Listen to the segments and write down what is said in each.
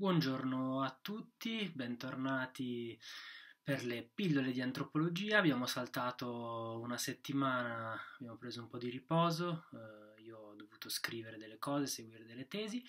Buongiorno a tutti, bentornati per le pillole di antropologia. Abbiamo saltato una settimana, abbiamo preso un po' di riposo, eh, io ho dovuto scrivere delle cose, seguire delle tesi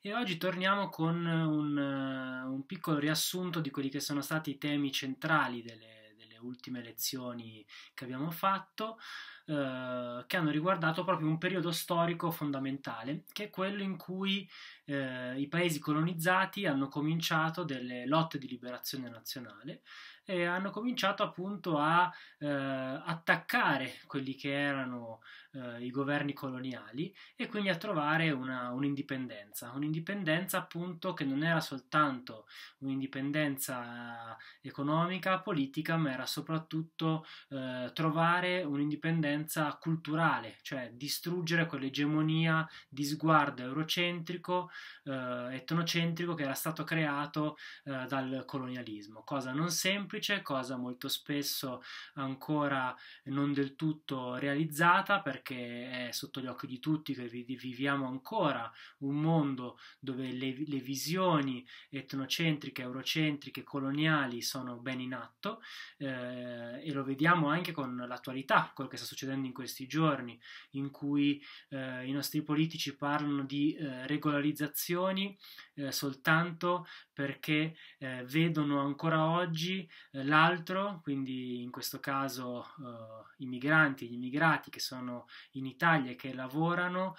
e oggi torniamo con un, eh, un piccolo riassunto di quelli che sono stati i temi centrali delle, delle ultime lezioni che abbiamo fatto. Eh, che hanno riguardato proprio un periodo storico fondamentale, che è quello in cui eh, i paesi colonizzati hanno cominciato delle lotte di liberazione nazionale e hanno cominciato appunto a eh, attaccare quelli che erano eh, i governi coloniali e quindi a trovare una, un'indipendenza, un'indipendenza appunto che non era soltanto un'indipendenza economica, politica, ma era soprattutto eh, trovare un'indipendenza competenza culturale, cioè distruggere quell'egemonia di sguardo eurocentrico, eh, etnocentrico che era stato creato eh, dal colonialismo, cosa non semplice, cosa molto spesso ancora non del tutto realizzata perché è sotto gli occhi di tutti che viviamo ancora un mondo dove le, le visioni etnocentriche, eurocentriche, coloniali sono ben in atto eh, e lo vediamo anche con l'attualità, quello che sta succedendo succedendo in questi giorni, in cui eh, i nostri politici parlano di eh, regolarizzazioni eh, soltanto perché eh, vedono ancora oggi eh, l'altro, quindi in questo caso eh, i migranti, gli immigrati che sono in Italia e che lavorano,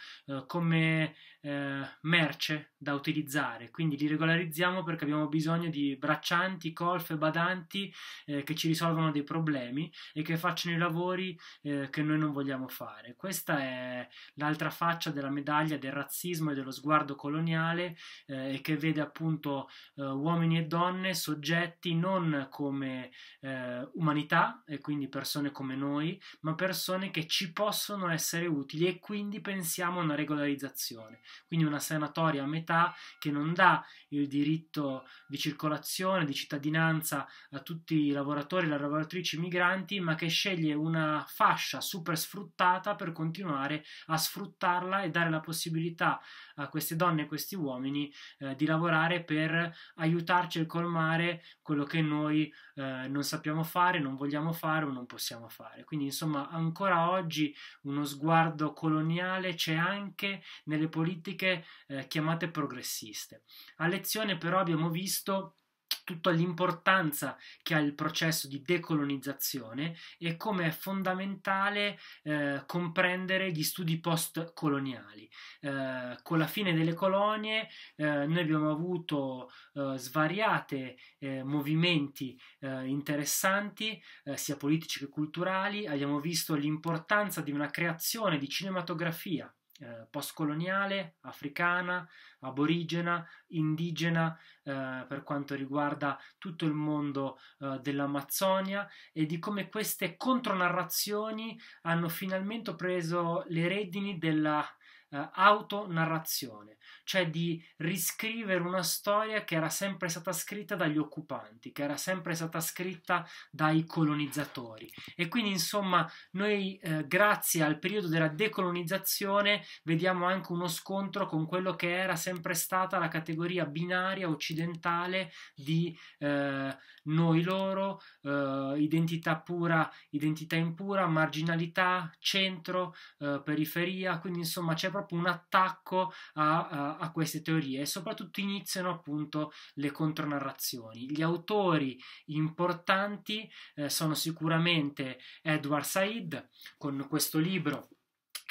come merce da utilizzare. Quindi li regolarizziamo perché abbiamo bisogno di braccianti, colf e badanti che ci risolvono dei problemi e che facciano i lavori che noi non vogliamo fare. Questa è l'altra faccia della medaglia del razzismo e dello sguardo coloniale eh, che vede appunto eh, uomini e donne soggetti non come eh, umanità e quindi persone come noi, ma persone che ci possono essere utili e quindi pensiamo a una regolarizzazione, quindi una sanatoria a metà che non dà il diritto di circolazione, di cittadinanza a tutti i lavoratori e le lavoratrici migranti, ma che sceglie una fascia super sfruttata per continuare a sfruttarla e dare la possibilità a queste donne e questi uomini eh, di lavorare per aiutarci a colmare quello che noi eh, non sappiamo fare, non vogliamo fare o non possiamo fare. Quindi insomma ancora oggi uno sguardo coloniale c'è anche nelle politiche eh, chiamate progressiste. A lezione però abbiamo visto tutta l'importanza che ha il processo di decolonizzazione e come è fondamentale eh, comprendere gli studi postcoloniali. Eh, con la fine delle colonie eh, noi abbiamo avuto eh, svariate eh, movimenti eh, interessanti, sia politici che culturali, abbiamo visto l'importanza di una creazione di cinematografia eh, postcoloniale, africana, aborigena, indigena eh, per quanto riguarda tutto il mondo eh, dell'Amazzonia e di come queste contronarrazioni hanno finalmente preso le redini della eh, autonarrazione, cioè di riscrivere una storia che era sempre stata scritta dagli occupanti, che era sempre stata scritta dai colonizzatori. E quindi, insomma, noi eh, grazie al periodo della decolonizzazione vediamo anche uno scontro con quello che era sempre stata la categoria binaria occidentale di eh, noi loro, eh, identità pura, identità impura, marginalità, centro, eh, periferia, quindi insomma c'è proprio proprio un attacco a, a, a queste teorie e soprattutto iniziano appunto le contronarrazioni. Gli autori importanti eh, sono sicuramente Edward Said con questo libro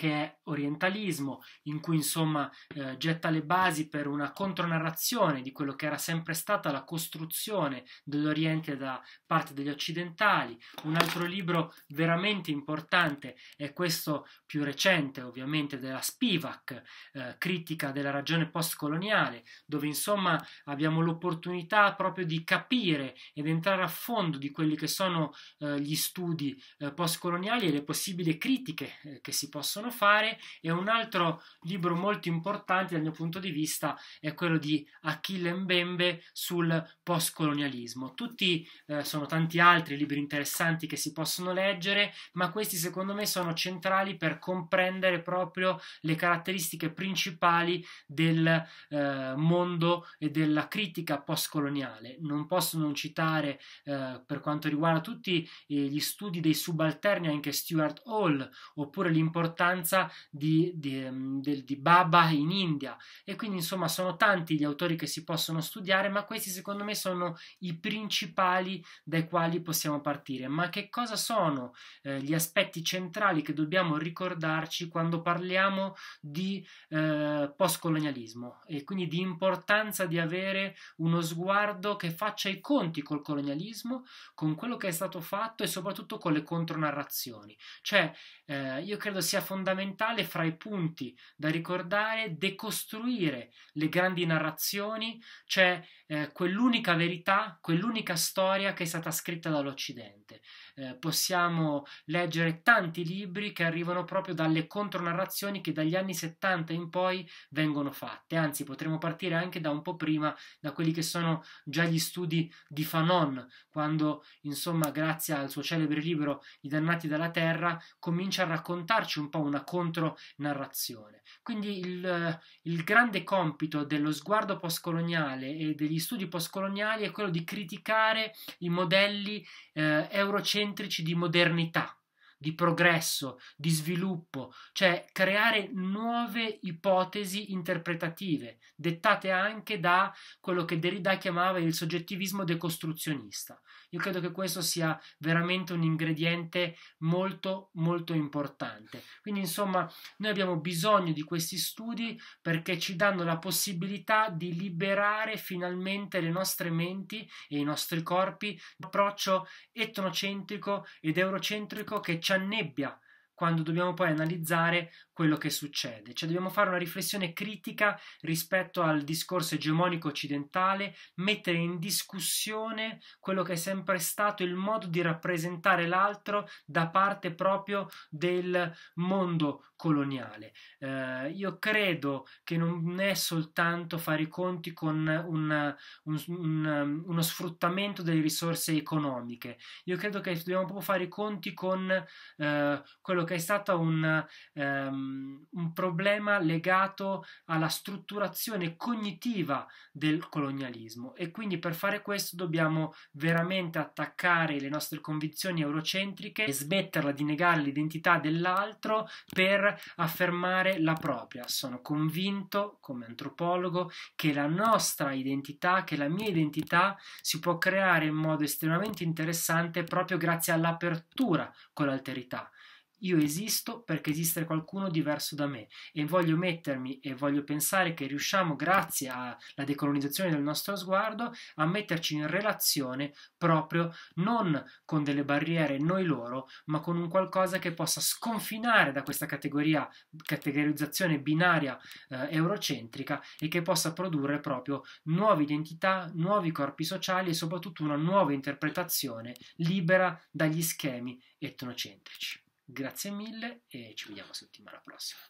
che è orientalismo, in cui insomma eh, getta le basi per una contronarrazione di quello che era sempre stata la costruzione dell'Oriente da parte degli occidentali. Un altro libro veramente importante è questo più recente, ovviamente, della Spivak, eh, Critica della ragione postcoloniale, dove insomma abbiamo l'opportunità proprio di capire ed entrare a fondo di quelli che sono eh, gli studi eh, postcoloniali e le possibili critiche eh, che si possono possiamo fare e un altro libro molto importante dal mio punto di vista è quello di Achille Mbembe sul postcolonialismo. Tutti eh, sono tanti altri libri interessanti che si possono leggere, ma questi secondo me sono centrali per comprendere proprio le caratteristiche principali del eh, mondo e della critica postcoloniale. Non posso non citare eh, per quanto riguarda tutti eh, gli studi dei subalterni anche Stuart Hall, oppure l'importanza importanza di, di, ehm, del, di Baba in India e quindi insomma sono tanti gli autori che si possono studiare ma questi secondo me sono i principali dai quali possiamo partire ma che cosa sono eh, gli aspetti centrali che dobbiamo ricordarci quando parliamo di eh, postcolonialismo e quindi di importanza di avere uno sguardo che faccia i conti col colonialismo con quello che è stato fatto e soprattutto con le contronarrazioni cioè eh, io credo sia fondamentale fondamentale fra i punti da ricordare, decostruire le grandi narrazioni, cioè eh, quell'unica verità, quell'unica storia che è stata scritta dall'Occidente. Eh, possiamo leggere tanti libri che arrivano proprio dalle contronarrazioni che dagli anni 70 in poi vengono fatte, anzi potremmo partire anche da un po' prima, da quelli che sono già gli studi di Fanon, quando insomma grazie al suo celebre libro I dannati dalla terra comincia a raccontarci un po' una contronarrazione. Quindi il, il grande compito dello sguardo postcoloniale e degli studi postcoloniali è quello di criticare i modelli eh, eurocentrici di modernità di progresso, di sviluppo, cioè creare nuove ipotesi interpretative, dettate anche da quello che Derrida chiamava il soggettivismo decostruzionista. Io credo che questo sia veramente un ingrediente molto molto importante. Quindi insomma, noi abbiamo bisogno di questi studi perché ci danno la possibilità di liberare finalmente le nostre menti e i nostri corpi da un approccio etnocentrico ed eurocentrico che ci ci nebbia, quando dobbiamo poi analizzare quello che succede, cioè dobbiamo fare una riflessione critica rispetto al discorso egemonico occidentale, mettere in discussione quello che è sempre stato il modo di rappresentare l'altro da parte proprio del mondo coloniale. Eh, io credo che non è soltanto fare i conti con un, un, un, uno sfruttamento delle risorse economiche, io credo che dobbiamo proprio fare i conti con eh, quello che che è stato un, um, un problema legato alla strutturazione cognitiva del colonialismo e quindi per fare questo dobbiamo veramente attaccare le nostre convinzioni eurocentriche e smetterla di negare l'identità dell'altro per affermare la propria. Sono convinto come antropologo che la nostra identità, che la mia identità si può creare in modo estremamente interessante proprio grazie all'apertura con l'alterità, io esisto perché esiste qualcuno diverso da me e voglio mettermi e voglio pensare che riusciamo, grazie alla decolonizzazione del nostro sguardo, a metterci in relazione proprio non con delle barriere noi loro, ma con un qualcosa che possa sconfinare da questa categoria, categorizzazione binaria eh, eurocentrica e che possa produrre proprio nuove identità, nuovi corpi sociali e soprattutto una nuova interpretazione libera dagli schemi etnocentrici. Grazie mille e ci vediamo settimana prossima.